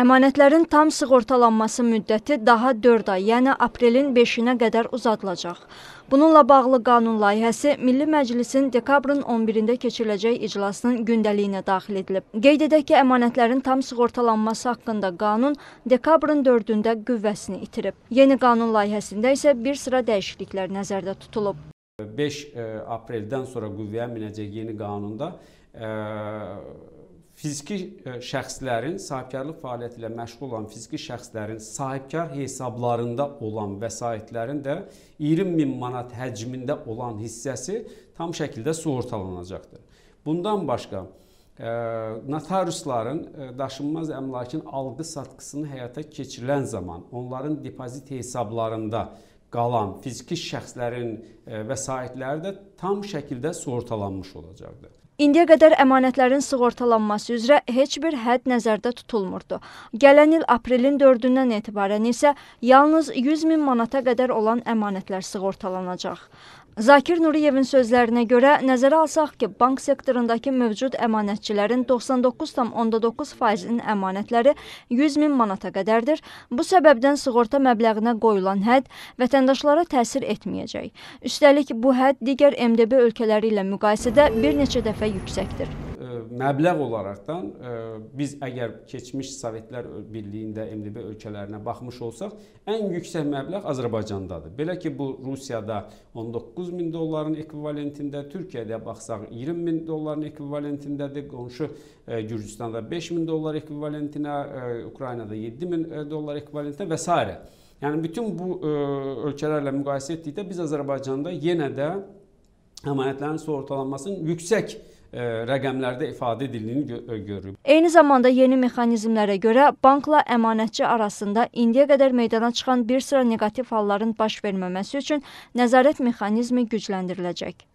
Əmanətlərin tam sığortalanması müddəti daha 4 ay, yəni aprelin 5-inə qədər uzadılacaq. Bununla bağlı qanun layihəsi Milli Məclisin dekabrın 11-də keçiriləcək iclasının gündəliyinə daxil edilib. Qeyd edək ki, əmanətlərin tam sığortalanması haqqında qanun dekabrın 4-də qüvvəsini itirib. Yeni qanun layihəsində isə bir sıra dəyişikliklər nəzərdə tutulub. 5 e, apreldən sonra qüvvəyə minəcək yeni qanunda ə e, fiziki e, şəxslərin sahibkarlıq fəaliyyəti ilə məşğul olan fiziki şəxslərin sahibkar hesablarında olan vəsaitlərin də 20 min manat həcmində olan hissəsi tam şəkildə sığortalanacaqdır. Bundan başqa e, notariusların e, daşınmaz əmlakın alğı-satqısını həyata keçirilən zaman onların depozit hesablarında qalan fiziki şəxslərin vəsaitləri də tam şəkildə sığortalanmış olacaqdır. İndiyə qədər əmanətlərin sığortalanması üzrə heç bir hədd nəzərdə tutulmurdu. Gələn il aprelin 4-dən etibarən isə yalnız 100 min manata qədər olan əmanətlər sığortalanacaq. Zakir Nuriyevin sözlərinə görə, nəzərə alsaq ki, bank sektorundakı mövcud əmanətçilərin 99,9%-in əmanətləri 100 min manata qədərdir. Bu səbəbdən sığorta məbləğinə qoyulan hədd vətəndaşlara təsir etməyəcək. Üstəlik bu hədd digər MDB ölkələri ilə müqayisədə bir neçə dəfə yüksəkdir məbləğ olaraqdan ə, e, biz əgər keçmiş Sovetlər Birliyində MDB ölkələrinə baxmış olsaq, ən yüksək məbləğ Azərbaycandadır. Belə ki, bu Rusiyada 19 min dolların ekvivalentində, Türkiyədə baxsaq 20 min dolların ekvivalentindədir, qonşu ə, e, Gürcüstanda 5 min dollar ekvivalentinə, ə, e, Ukraynada 7 min dollar ekvivalentinə və s. Yəni bütün bu ə, ölkələrlə müqayisə etdikdə biz Azərbaycanda yenə də əmanətlərin sığortalanmasının yüksək Ə, e, rəqəmlərdə ifadə edildiyini gö e, görürük. Eyni zamanda yeni mexanizmlərə görə bankla əmanətçi arasında indiyə qədər meydana çıxan bir sıra neqativ halların baş verməməsi üçün nəzarət mexanizmi gücləndiriləcək.